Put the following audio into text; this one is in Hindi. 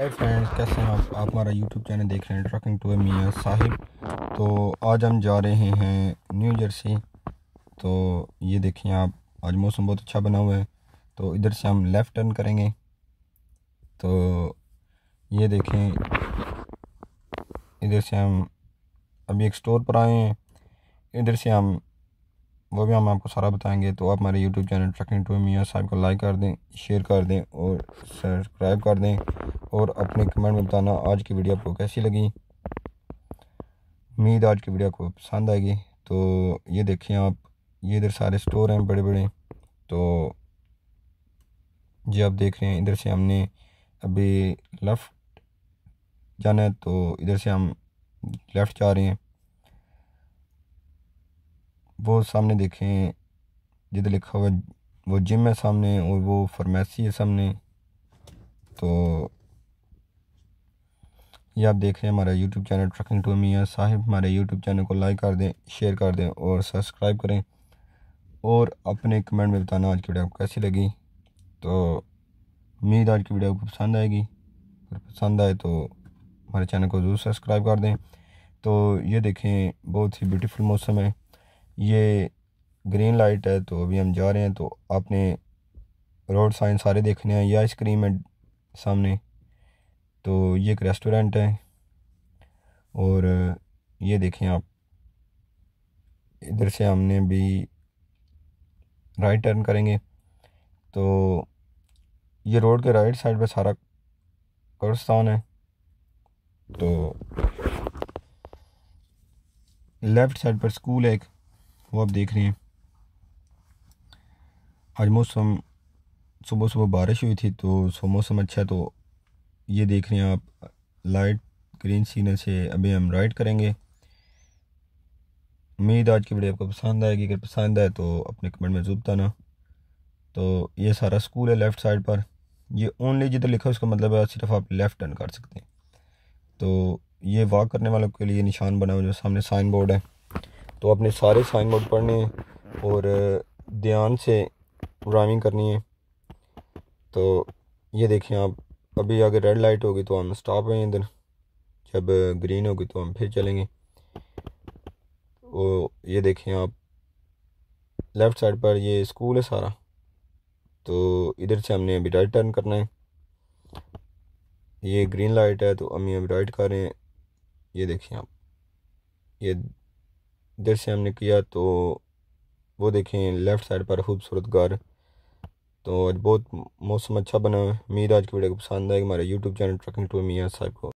हाय फ्रेंड्स कैसे हैं आप आप हमारा यूट्यूब चैनल देख रहे हैं ट्रकिंग टू मियाँ साहिब तो आज हम जा रहे हैं न्यू जर्सी तो ये देखें आप आज मौसम बहुत अच्छा बना हुआ है तो इधर से हम लेफ़्ट टर्न करेंगे तो ये देखें इधर से हम अभी एक स्टोर पर आए हैं इधर से हम वो भी हम आपको सारा बताएंगे तो आप हमारे यूट्यूब चैनल ट्रकिंग टू मियाँ साहब को लाइक कर दें शेयर कर दें और सब्सक्राइब कर दें और अपने कमेंट में बताना आज की वीडियो आपको कैसी लगी उम्मीद आज की वीडियो आपको पसंद आएगी तो ये देखें आप ये इधर सारे स्टोर हैं बड़े बड़े तो जी आप देख रहे हैं इधर से हमने अभी लेफ़्ट जाना है तो इधर से हम लेफ़्ट जा रहे हैं वो सामने देखें जिधर लिखा हुआ वो जिम है सामने और वो फार्मेसी है सामने तो ये आप देख रहे हैं हमारा YouTube channel trucking to Miya Sahib हमारे यूट्यूब चैनल को लाइक कर दें शेयर कर दें और सब्सक्राइब करें और अपने कमेंट में बताना आज की वीडियो आपको कैसी लगी तो उम्मीद आज की वीडियो आपको पसंद आएगी अगर पसंद आए तो हमारे चैनल को ज़रूर सब्सक्राइब कर दें तो ये देखें बहुत ही ब्यूटीफुल मौसम है ये ग्रीन लाइट है तो अभी हम जा रहे हैं तो आपने रोड साइन सारे देखने हैं ये आइसक्रीम है सामने तो ये एक रेस्टोरेंट है और ये देखें आप इधर से हमने भी राइट टर्न करेंगे तो ये रोड के राइट साइड पे सारा कर्स्तान है तो लेफ़्ट साइड पर स्कूल है एक वो आप देख रहे हैं आज मौसम सुबह सुबह बारिश हुई थी तो सो मौसम अच्छा है तो ये देख रहे हैं आप लाइट ग्रीन सिग्नल से अभी हम राइड करेंगे उम्मीद आज की वीडियो आपको पसंद आएगी अगर पसंद आए तो अपने कमेंट में जरूर बताना तो ये सारा स्कूल है लेफ़्ट साइड पर ये ओनली जिधर लिखा है उसका मतलब है सिर्फ आप लेफ़्ट टर्न कर सकते हैं तो ये वॉक करने वालों के लिए निशान बना हुआ जो सामने साइन बोर्ड है तो आपने सारे साइन बोर्ड पढ़ने हैं और ध्यान से ड्राइविंग करनी है तो ये देखें आप अभी अगर रेड लाइट होगी तो हम स्टॉप हैं इधर जब ग्रीन होगी तो हम फिर चलेंगे और ये देखें आप लेफ़्ट साइड पर ये स्कूल है सारा तो इधर से हमने अभी राइट टर्न करना है ये ग्रीन लाइट है तो हम अभी राइट कर रहे हैं ये देखिए आप ये इधर से हमने किया तो वो देखें लेफ़्ट साइड पर खूबसूरत घर तो आज बहुत मौसम अच्छा बना हुआ है उम्मीद आज की वीडियो को पसंद आएगी हमारे यूट्यूब चैनल ट्रकिंग टू मियाँ साहब को